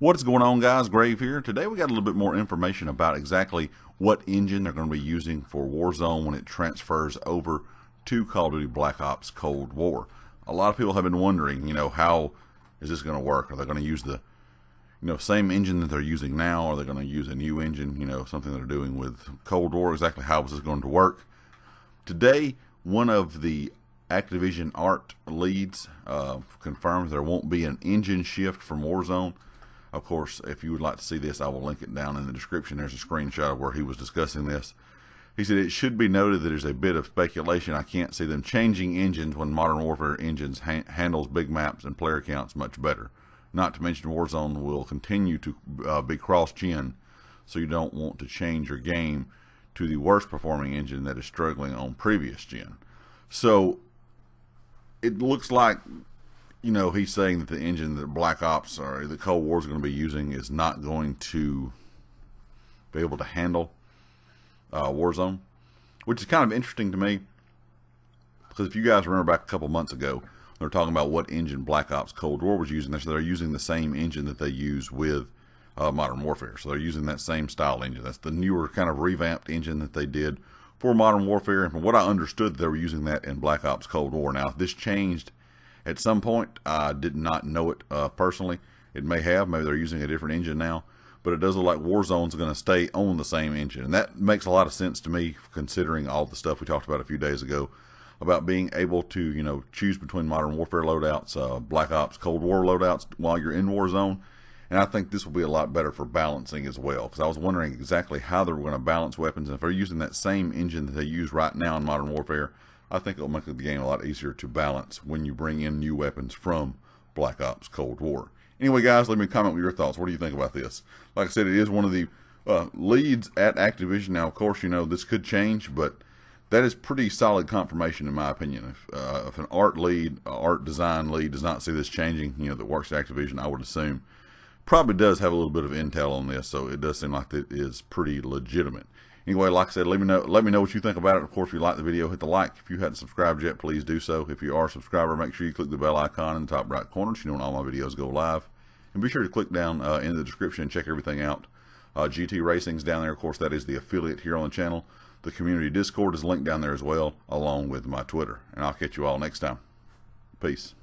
What's going on guys, Grave here. Today we got a little bit more information about exactly what engine they're going to be using for Warzone when it transfers over to Call of Duty Black Ops Cold War. A lot of people have been wondering, you know, how is this going to work? Are they going to use the you know, same engine that they're using now? Are they going to use a new engine, you know, something they're doing with Cold War? Exactly how is this going to work? Today, one of the Activision art leads uh, confirms there won't be an engine shift from Warzone of course, if you would like to see this, I will link it down in the description. There's a screenshot of where he was discussing this. He said, It should be noted that there's a bit of speculation. I can't see them changing engines when Modern Warfare engines ha handles big maps and player counts much better. Not to mention Warzone will continue to uh, be cross-gen, so you don't want to change your game to the worst performing engine that is struggling on previous gen. So it looks like you know, he's saying that the engine that Black Ops or the Cold War is going to be using is not going to be able to handle uh, Warzone, which is kind of interesting to me. Because if you guys remember back a couple months ago, they were talking about what engine Black Ops Cold War was using. They're, so they're using the same engine that they use with uh, Modern Warfare. So they're using that same style engine. That's the newer kind of revamped engine that they did for Modern Warfare. And from what I understood, they were using that in Black Ops Cold War. Now, if this changed – at some point. I did not know it uh, personally. It may have. Maybe they're using a different engine now. But it does look like Warzone's going to stay on the same engine. And that makes a lot of sense to me, considering all the stuff we talked about a few days ago about being able to, you know, choose between modern warfare loadouts, uh, Black Ops, Cold War loadouts while you're in Warzone. And I think this will be a lot better for balancing as well. Because I was wondering exactly how they're going to balance weapons. And if they're using that same engine that they use right now in Modern Warfare, I think it'll make the game a lot easier to balance when you bring in new weapons from Black Ops Cold War. Anyway, guys, let me comment with your thoughts. What do you think about this? Like I said, it is one of the uh, leads at Activision. Now, of course, you know this could change, but that is pretty solid confirmation, in my opinion. If, uh, if an art lead, art design lead, does not see this changing, you know, that works at Activision, I would assume probably does have a little bit of intel on this, so it does seem like it is pretty legitimate. Anyway, like I said, let me know let me know what you think about it. Of course, if you like the video, hit the like. If you hadn't subscribed yet, please do so. If you are a subscriber, make sure you click the bell icon in the top right corner so you know when all my videos go live. And be sure to click down uh, in the description and check everything out. Uh, GT Racing's down there. Of course, that is the affiliate here on the channel. The community Discord is linked down there as well, along with my Twitter. And I'll catch you all next time. Peace.